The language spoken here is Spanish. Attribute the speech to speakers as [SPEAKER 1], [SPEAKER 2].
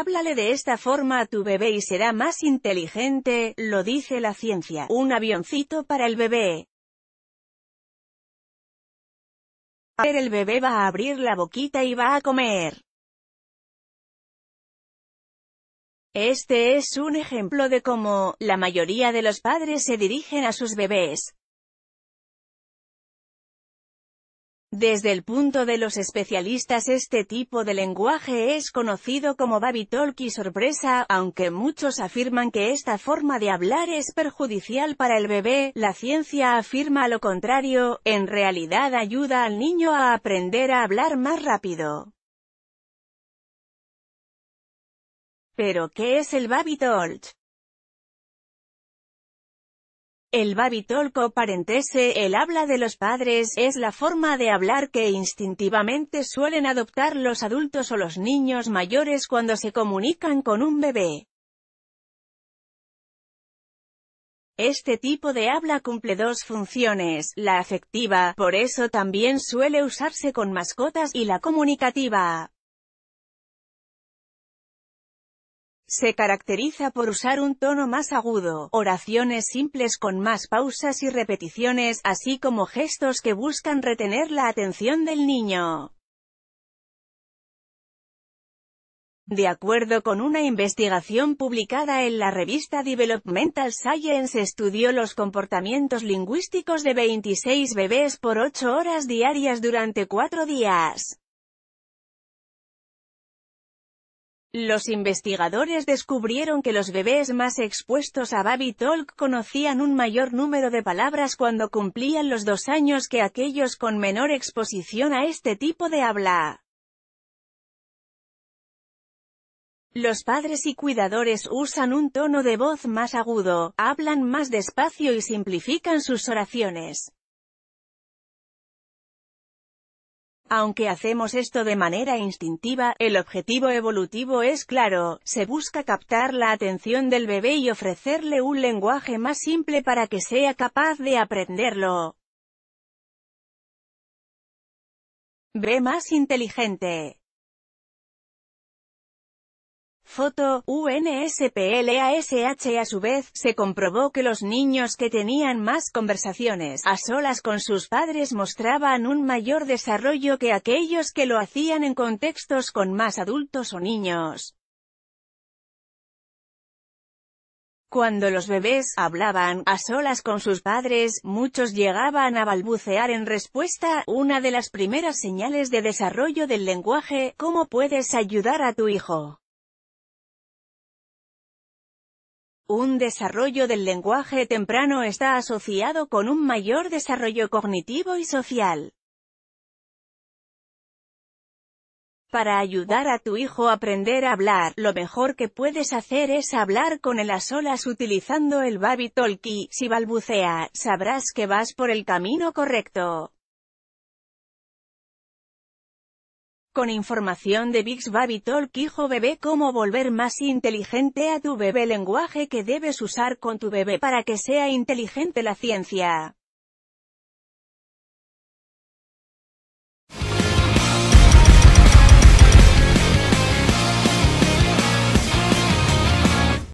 [SPEAKER 1] Háblale de esta forma a tu bebé y será más inteligente, lo dice la ciencia. Un avioncito para el bebé. El bebé va a abrir la boquita y va a comer. Este es un ejemplo de cómo, la mayoría de los padres se dirigen a sus bebés. Desde el punto de los especialistas este tipo de lenguaje es conocido como baby y sorpresa, aunque muchos afirman que esta forma de hablar es perjudicial para el bebé, la ciencia afirma lo contrario, en realidad ayuda al niño a aprender a hablar más rápido. Pero ¿qué es el baby talk? El babitolco parentese, el habla de los padres, es la forma de hablar que instintivamente suelen adoptar los adultos o los niños mayores cuando se comunican con un bebé. Este tipo de habla cumple dos funciones, la afectiva, por eso también suele usarse con mascotas, y la comunicativa. Se caracteriza por usar un tono más agudo, oraciones simples con más pausas y repeticiones, así como gestos que buscan retener la atención del niño. De acuerdo con una investigación publicada en la revista Developmental Science estudió los comportamientos lingüísticos de 26 bebés por 8 horas diarias durante 4 días. Los investigadores descubrieron que los bebés más expuestos a Baby Talk conocían un mayor número de palabras cuando cumplían los dos años que aquellos con menor exposición a este tipo de habla. Los padres y cuidadores usan un tono de voz más agudo, hablan más despacio y simplifican sus oraciones. Aunque hacemos esto de manera instintiva, el objetivo evolutivo es claro, se busca captar la atención del bebé y ofrecerle un lenguaje más simple para que sea capaz de aprenderlo. Ve más inteligente. Foto, UNSPLASH A su vez, se comprobó que los niños que tenían más conversaciones a solas con sus padres mostraban un mayor desarrollo que aquellos que lo hacían en contextos con más adultos o niños. Cuando los bebés hablaban a solas con sus padres, muchos llegaban a balbucear en respuesta, una de las primeras señales de desarrollo del lenguaje, ¿cómo puedes ayudar a tu hijo? Un desarrollo del lenguaje temprano está asociado con un mayor desarrollo cognitivo y social. Para ayudar a tu hijo a aprender a hablar, lo mejor que puedes hacer es hablar con él a solas utilizando el baby Si balbucea, sabrás que vas por el camino correcto. Con información de Bix Baby Talk Hijo Bebé Cómo volver más inteligente a tu bebé Lenguaje que debes usar con tu bebé para que sea inteligente La ciencia